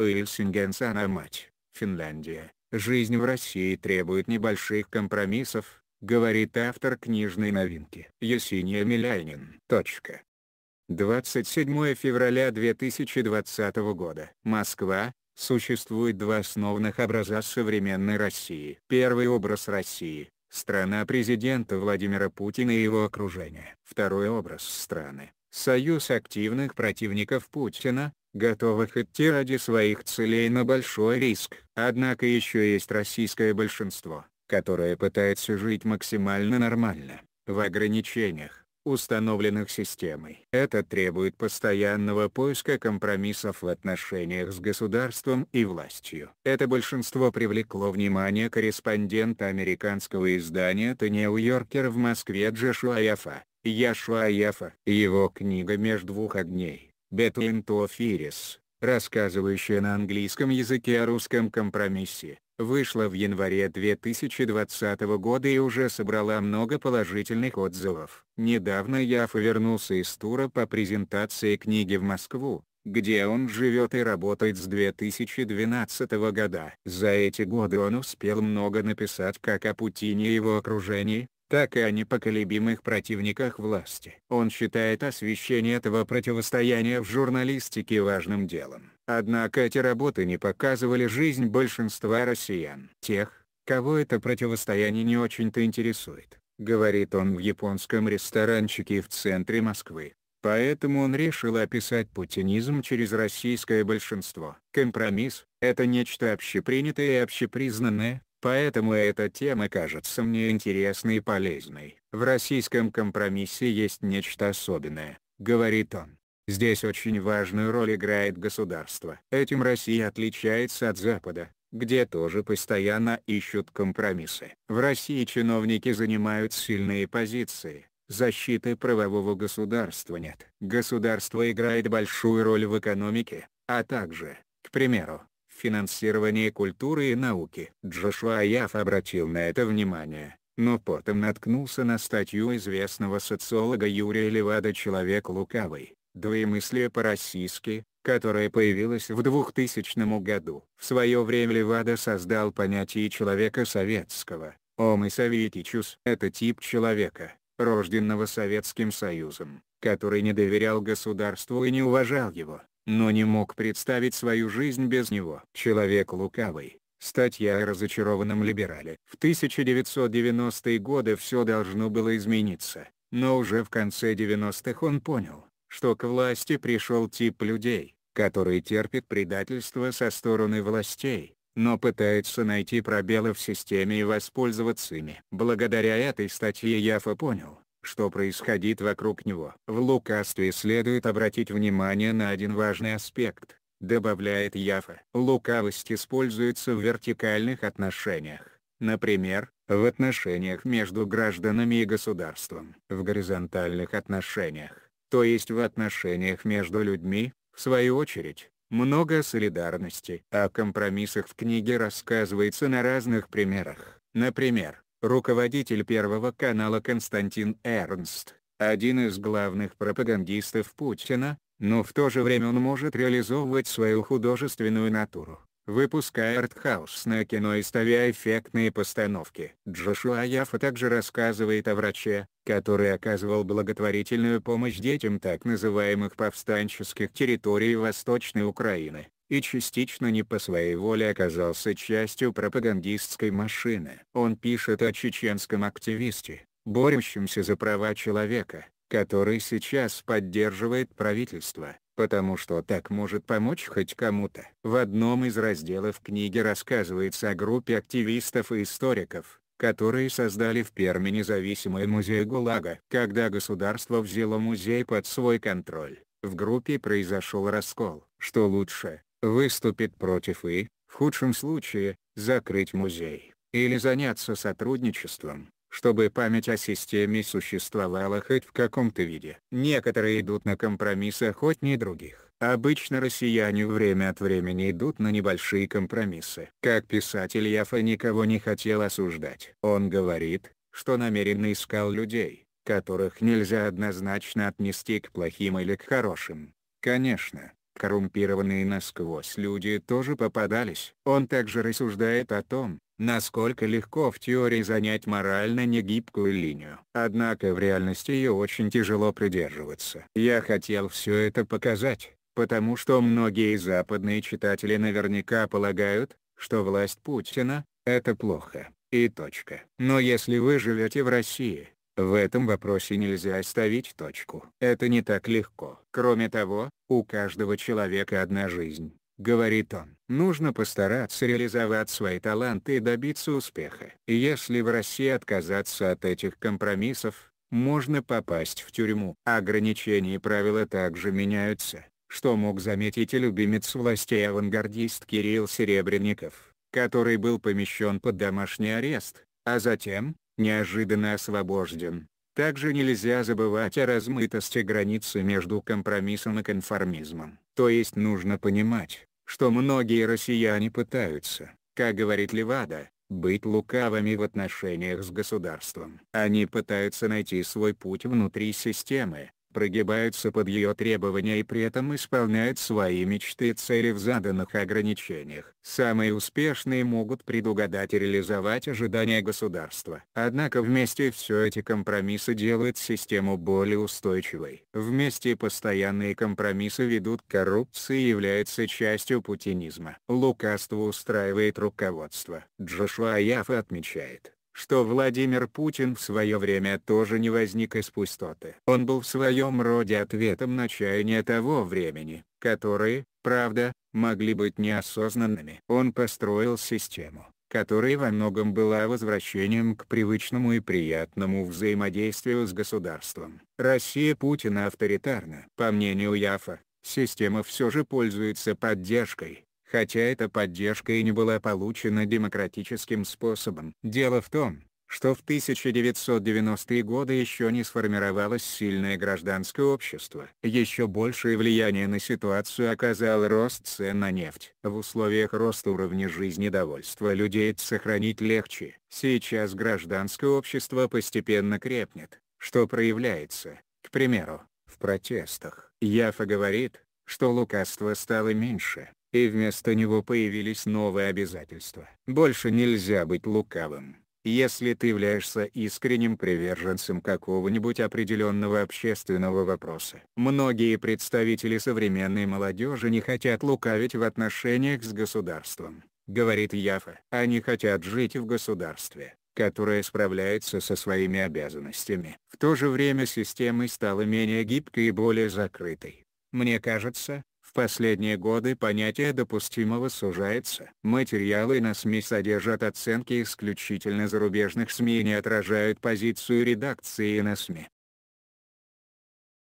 Уильсингенсана мать, Финляндия. Жизнь в России требует небольших компромиссов, говорит автор книжной новинки. Есения Миляйнин. 27 февраля 2020 года. Москва. Существует два основных образа современной России. Первый образ России – страна президента Владимира Путина и его окружения. Второй образ страны союз активных противников Путина, готовых идти ради своих целей на большой риск. Однако еще есть российское большинство, которое пытается жить максимально нормально, в ограничениях, установленных системой. Это требует постоянного поиска компромиссов в отношениях с государством и властью. Это большинство привлекло внимание корреспондента американского издания The New Yorker в Москве Джошуа Яфа. Яфа, Его книга «Меж двух огней», Бетуин Тофирис, рассказывающая на английском языке о русском компромиссе, вышла в январе 2020 года и уже собрала много положительных отзывов. Недавно Яфа вернулся из тура по презентации книги в Москву, где он живет и работает с 2012 года. За эти годы он успел много написать как о Путине и его окружении, так и о непоколебимых противниках власти. Он считает освещение этого противостояния в журналистике важным делом. Однако эти работы не показывали жизнь большинства россиян. Тех, кого это противостояние не очень-то интересует, говорит он в японском ресторанчике в центре Москвы. Поэтому он решил описать путинизм через российское большинство. Компромисс – это нечто общепринятое и общепризнанное, Поэтому эта тема кажется мне интересной и полезной. В российском компромиссе есть нечто особенное, говорит он. Здесь очень важную роль играет государство. Этим Россия отличается от Запада, где тоже постоянно ищут компромиссы. В России чиновники занимают сильные позиции, защиты правового государства нет. Государство играет большую роль в экономике, а также, к примеру, финансирование культуры и науки. Джошуа Яф обратил на это внимание, но потом наткнулся на статью известного социолога Юрия Левада «Человек лукавый. Двоемыслие по-российски», которая появилась в 2000 году. В свое время Левада создал понятие человека советского, Homo советичус. Это тип человека, рожденного Советским Союзом, который не доверял государству и не уважал его но не мог представить свою жизнь без него. Человек лукавый. Статья о разочарованном либерале. В 1990-е годы все должно было измениться, но уже в конце 90-х он понял, что к власти пришел тип людей, который терпит предательство со стороны властей, но пытается найти пробелы в системе и воспользоваться ими. Благодаря этой статье Яфа понял, что происходит вокруг него. В лукавстве следует обратить внимание на один важный аспект, добавляет Яфа. Лукавость используется в вертикальных отношениях, например, в отношениях между гражданами и государством. В горизонтальных отношениях, то есть в отношениях между людьми, в свою очередь, много солидарности. А о компромиссах в книге рассказывается на разных примерах. Например, руководитель Первого канала Константин Эрнст, один из главных пропагандистов Путина, но в то же время он может реализовывать свою художественную натуру, выпуская артхаусное кино и ставя эффектные постановки. Джошуа Яфа также рассказывает о враче, который оказывал благотворительную помощь детям так называемых повстанческих территорий Восточной Украины и частично не по своей воле оказался частью пропагандистской машины. Он пишет о чеченском активисте, борющемся за права человека, который сейчас поддерживает правительство, потому что так может помочь хоть кому-то. В одном из разделов книги рассказывается о группе активистов и историков, которые создали в Перми независимый музей ГУЛАГа. Когда государство взяло музей под свой контроль, в группе произошел раскол. Что лучше, выступит против и, в худшем случае, закрыть музей, или заняться сотрудничеством, чтобы память о системе существовала хоть в каком-то виде. Некоторые идут на компромиссы охотнее а других. Обычно россияне время от времени идут на небольшие компромиссы. Как писатель Яфа никого не хотел осуждать. Он говорит, что намеренно искал людей, которых нельзя однозначно отнести к плохим или к хорошим. Конечно, Коррумпированные насквозь люди тоже попадались. Он также рассуждает о том, насколько легко в теории занять морально негибкую линию. Однако в реальности ее очень тяжело придерживаться. Я хотел все это показать, потому что многие западные читатели наверняка полагают, что власть Путина — это плохо, и точка. Но если вы живете в России, в этом вопросе нельзя оставить точку. Это не так легко. Кроме того, у каждого человека одна жизнь, говорит он. Нужно постараться реализовать свои таланты и добиться успеха. Если в России отказаться от этих компромиссов, можно попасть в тюрьму. Ограничения и правила также меняются, что мог заметить и любимец властей авангардист Кирилл Серебренников, который был помещен под домашний арест, а затем, неожиданно освобожден. Также нельзя забывать о размытости границы между компромиссом и конформизмом. То есть нужно понимать, что многие россияне пытаются, как говорит Левада, быть лукавыми в отношениях с государством. Они пытаются найти свой путь внутри системы, прогибаются под ее требования и при этом исполняют свои мечты и цели в заданных ограничениях. Самые успешные могут предугадать и реализовать ожидания государства. Однако вместе все эти компромиссы делают систему более устойчивой. Вместе постоянные компромиссы ведут к коррупции и являются частью путинизма. Лукавство устраивает руководство. Джошуа Яфа отмечает, что Владимир Путин в свое время тоже не возник из пустоты. Он был в своем роде ответом на чаяния того времени, которые, правда, могли быть неосознанными. Он построил систему, которая во многом была возвращением к привычному и приятному взаимодействию с государством. Россия Путина авторитарна. По мнению Яфа, система все же пользуется поддержкой, хотя эта поддержка и не была получена демократическим способом. Дело в том, что в 1990-е годы еще не сформировалось сильное гражданское общество. Еще большее влияние на ситуацию оказал рост цен на нефть. В условиях роста уровня жизни довольства людей сохранить легче. Сейчас гражданское общество постепенно крепнет, что проявляется, к примеру, в протестах. Яфа говорит, что лукавство стало меньше, и вместо него появились новые обязательства. Больше нельзя быть лукавым. Если ты являешься искренним приверженцем какого-нибудь определенного общественного вопроса. Многие представители современной молодежи не хотят лукавить в отношениях с государством, говорит Яфа. Они хотят жить в государстве которое справляется со своими обязанностями. В то же время система стала менее гибкой и более закрытой. Мне кажется, в последние годы понятие допустимого сужается. Материалы на СМИ содержат оценки исключительно зарубежных СМИ и не отражают позицию редакции на СМИ.